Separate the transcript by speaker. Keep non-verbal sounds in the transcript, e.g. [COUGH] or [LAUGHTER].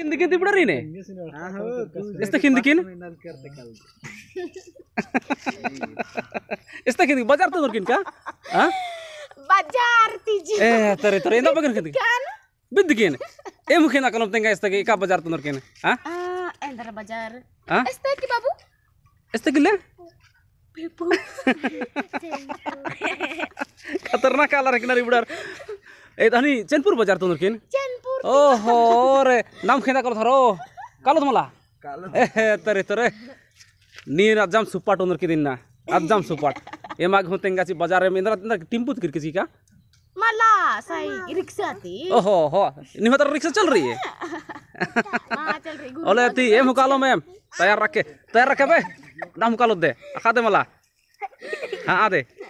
Speaker 1: हिंदी किंदी बुडरी ने
Speaker 2: इस्ते हिंदी हाँ, हाँ, तो
Speaker 1: तो हिंदी [LAUGHS] बाजार तो दुर्किन का हां
Speaker 2: बाजार
Speaker 3: तीजी ए तरे तरे इंदा बगन कान
Speaker 1: बिद किन ए मुखे ना तेंगा बाजार तो दुर्किन हां
Speaker 3: हाँ? एंदर बाजार की बाबू [LAUGHS]
Speaker 1: खतरनाक आला रखना ए हनी चेनपुर बाजार तो नुकिन चेनपुर तो। ओहो रे नाम खेदा कर थरो कालो तुमला तो कालो ए तरे तरे नी अजाम सुपाट उनर तो के दिन ना अजाम सुपाट ए माग हो तेंगा सी बाजार में इंदरा इंदरा टिंपुत किर किसी का
Speaker 2: मला सही रिक्शा थी ओहो
Speaker 1: हो नी मतलब रिक्शा चल रही है हां
Speaker 2: चल रही है ओले ती ए
Speaker 1: मुकालो मैम तैयार रखे तैयार रखे बे नाम मुकालो दे खा दे